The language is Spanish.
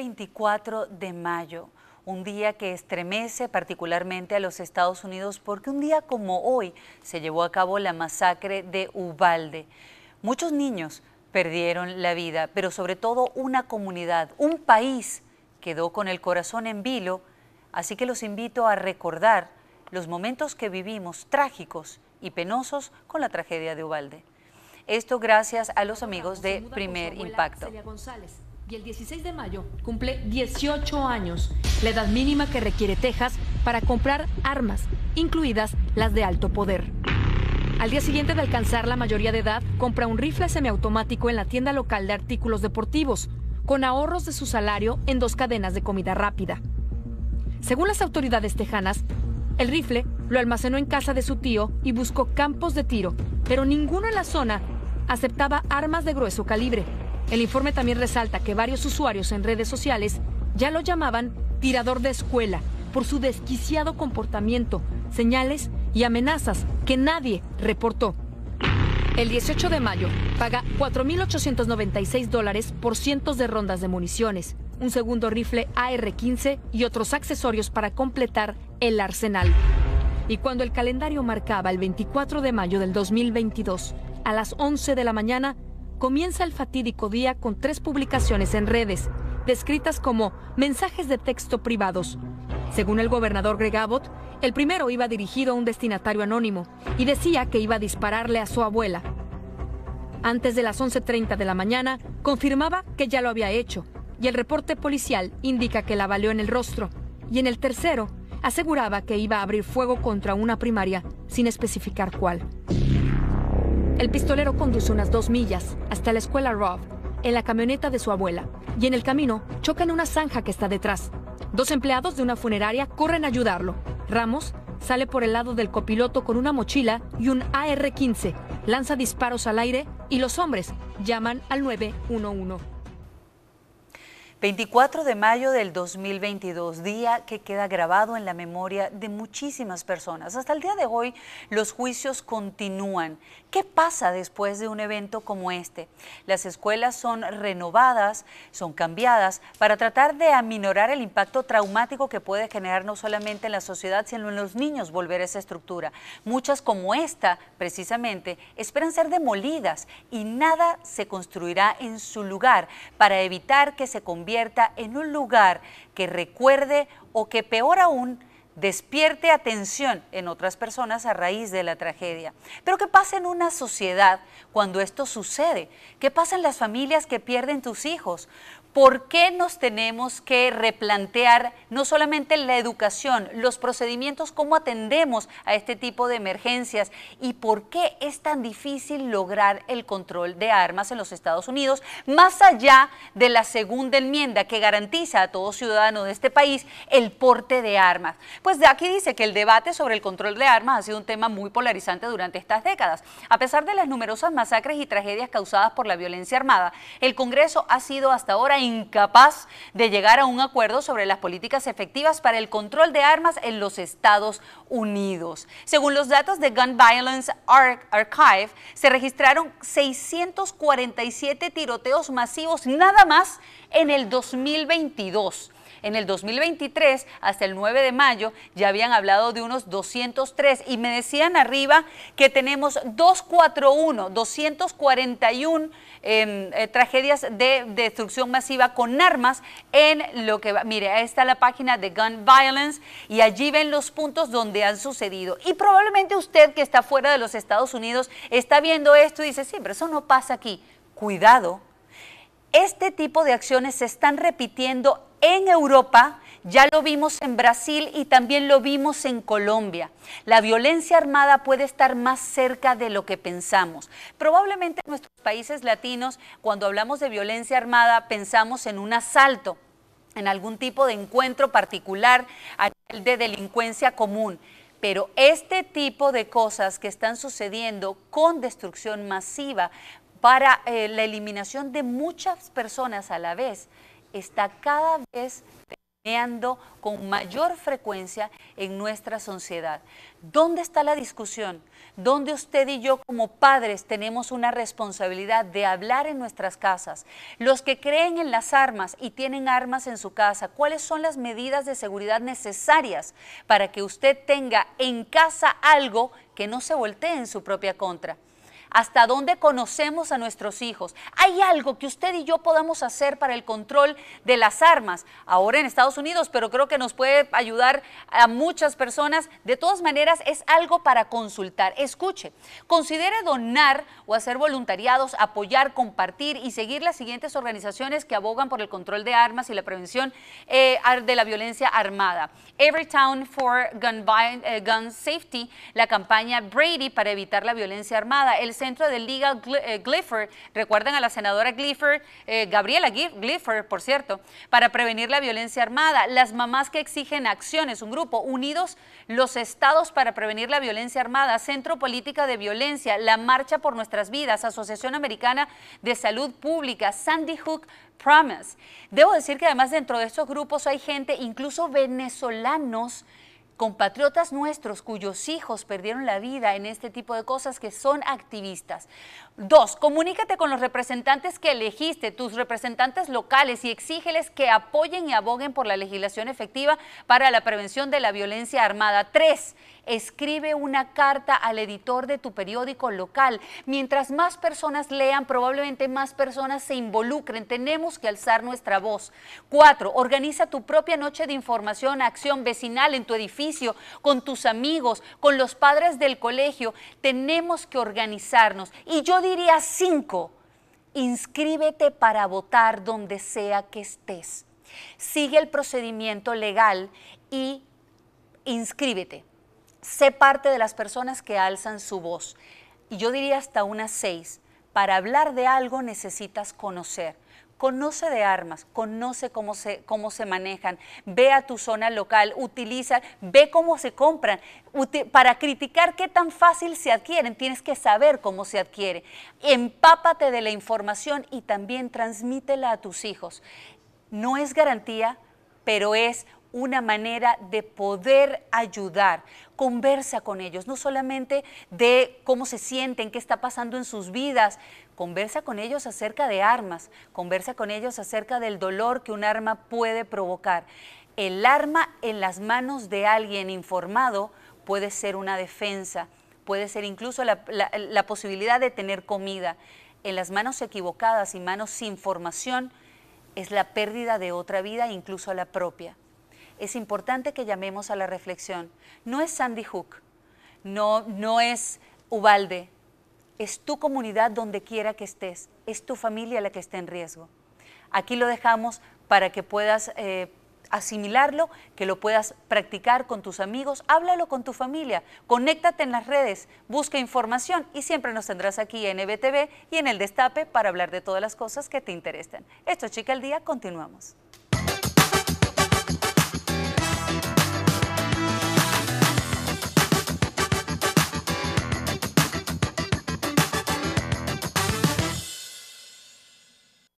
24 de mayo, un día que estremece particularmente a los Estados Unidos porque un día como hoy se llevó a cabo la masacre de Ubalde. Muchos niños perdieron la vida, pero sobre todo una comunidad, un país quedó con el corazón en vilo, así que los invito a recordar los momentos que vivimos trágicos y penosos con la tragedia de Ubalde. Esto gracias a los amigos de Primer Impacto y el 16 de mayo cumple 18 años, la edad mínima que requiere Texas para comprar armas, incluidas las de alto poder. Al día siguiente de alcanzar la mayoría de edad, compra un rifle semiautomático en la tienda local de artículos deportivos, con ahorros de su salario en dos cadenas de comida rápida. Según las autoridades tejanas, el rifle lo almacenó en casa de su tío y buscó campos de tiro, pero ninguno en la zona aceptaba armas de grueso calibre, el informe también resalta que varios usuarios en redes sociales ya lo llamaban tirador de escuela por su desquiciado comportamiento, señales y amenazas que nadie reportó. El 18 de mayo paga 4.896 dólares por cientos de rondas de municiones, un segundo rifle AR-15 y otros accesorios para completar el arsenal. Y cuando el calendario marcaba el 24 de mayo del 2022, a las 11 de la mañana, comienza el fatídico día con tres publicaciones en redes, descritas como mensajes de texto privados. Según el gobernador Greg Abbott, el primero iba dirigido a un destinatario anónimo y decía que iba a dispararle a su abuela. Antes de las 11.30 de la mañana, confirmaba que ya lo había hecho y el reporte policial indica que la valió en el rostro. Y en el tercero, aseguraba que iba a abrir fuego contra una primaria sin especificar cuál. El pistolero conduce unas dos millas hasta la escuela Rob, en la camioneta de su abuela, y en el camino chocan una zanja que está detrás. Dos empleados de una funeraria corren a ayudarlo. Ramos sale por el lado del copiloto con una mochila y un AR-15, lanza disparos al aire y los hombres llaman al 911. 24 de mayo del 2022, día que queda grabado en la memoria de muchísimas personas. Hasta el día de hoy los juicios continúan. ¿Qué pasa después de un evento como este? Las escuelas son renovadas, son cambiadas para tratar de aminorar el impacto traumático que puede generar no solamente en la sociedad, sino en los niños volver a esa estructura. Muchas como esta, precisamente, esperan ser demolidas y nada se construirá en su lugar para evitar que se convierta en un lugar que recuerde o que peor aún despierte atención en otras personas a raíz de la tragedia. Pero ¿qué pasa en una sociedad cuando esto sucede? ¿Qué pasa en las familias que pierden tus hijos? ¿Por qué nos tenemos que replantear no solamente la educación, los procedimientos, cómo atendemos a este tipo de emergencias y por qué es tan difícil lograr el control de armas en los Estados Unidos, más allá de la segunda enmienda que garantiza a todo ciudadano de este país el porte de armas? Pues de aquí dice que el debate sobre el control de armas ha sido un tema muy polarizante durante estas décadas. A pesar de las numerosas masacres y tragedias causadas por la violencia armada, el Congreso ha sido hasta ahora incapaz de llegar a un acuerdo sobre las políticas efectivas para el control de armas en los Estados Unidos. Según los datos de Gun Violence Archive, se registraron 647 tiroteos masivos nada más en el 2022 en el 2023, hasta el 9 de mayo, ya habían hablado de unos 203 y me decían arriba que tenemos 241, 241 em, eh, tragedias de destrucción masiva con armas en lo que va. Mire, ahí está la página de Gun Violence y allí ven los puntos donde han sucedido. Y probablemente usted que está fuera de los Estados Unidos está viendo esto y dice, sí, pero eso no pasa aquí. Cuidado. Este tipo de acciones se están repitiendo en Europa, ya lo vimos en Brasil y también lo vimos en Colombia. La violencia armada puede estar más cerca de lo que pensamos. Probablemente en nuestros países latinos, cuando hablamos de violencia armada, pensamos en un asalto, en algún tipo de encuentro particular a nivel de delincuencia común. Pero este tipo de cosas que están sucediendo con destrucción masiva para eh, la eliminación de muchas personas a la vez está cada vez permeando con mayor frecuencia en nuestra sociedad. ¿Dónde está la discusión? ¿Dónde usted y yo como padres tenemos una responsabilidad de hablar en nuestras casas? Los que creen en las armas y tienen armas en su casa, ¿cuáles son las medidas de seguridad necesarias para que usted tenga en casa algo que no se voltee en su propia contra? hasta dónde conocemos a nuestros hijos. Hay algo que usted y yo podamos hacer para el control de las armas, ahora en Estados Unidos, pero creo que nos puede ayudar a muchas personas. De todas maneras, es algo para consultar. Escuche, considere donar o hacer voluntariados, apoyar, compartir y seguir las siguientes organizaciones que abogan por el control de armas y la prevención eh, de la violencia armada. Everytown for eh, gun, Safety, la campaña Brady para evitar la violencia armada, el Centro de Liga Glifford, eh, recuerden a la senadora Glifford, eh, Gabriela Glifford, por cierto, para prevenir la violencia armada, las mamás que exigen acciones, un grupo, unidos los estados para prevenir la violencia armada, Centro Política de Violencia, la Marcha por Nuestras Vidas, Asociación Americana de Salud Pública, Sandy Hook Promise. Debo decir que además dentro de estos grupos hay gente, incluso venezolanos, compatriotas nuestros cuyos hijos perdieron la vida en este tipo de cosas que son activistas. Dos, comunícate con los representantes que elegiste, tus representantes locales y exígeles que apoyen y abogen por la legislación efectiva para la prevención de la violencia armada. Tres, escribe una carta al editor de tu periódico local. Mientras más personas lean, probablemente más personas se involucren. Tenemos que alzar nuestra voz. Cuatro, organiza tu propia noche de información, acción vecinal en tu edificio con tus amigos, con los padres del colegio. Tenemos que organizarnos. Y yo diría cinco, inscríbete para votar donde sea que estés. Sigue el procedimiento legal y inscríbete. Sé parte de las personas que alzan su voz. Y yo diría hasta unas seis. Para hablar de algo necesitas conocer conoce de armas, conoce cómo se, cómo se manejan, ve a tu zona local, utiliza, ve cómo se compran. Para criticar qué tan fácil se adquieren, tienes que saber cómo se adquiere. Empápate de la información y también transmítela a tus hijos. No es garantía, pero es una manera de poder ayudar. Conversa con ellos, no solamente de cómo se sienten, qué está pasando en sus vidas, conversa con ellos acerca de armas, conversa con ellos acerca del dolor que un arma puede provocar. El arma en las manos de alguien informado puede ser una defensa, puede ser incluso la, posibilidad de tener comida. En las manos equivocadas y manos sin formación es la pérdida de otra vida, incluso la propia es importante que llamemos a la reflexión. No es Sandy Hook, no, no es Ubalde, es tu comunidad donde quiera que estés, es tu familia la que está en riesgo. Aquí lo dejamos para que puedas eh, asimilarlo, que lo puedas practicar con tus amigos, háblalo con tu familia, conéctate en las redes, busca información y siempre nos tendrás aquí en EBTV y en El Destape para hablar de todas las cosas que te interesan. Esto es Chica al Día, continuamos.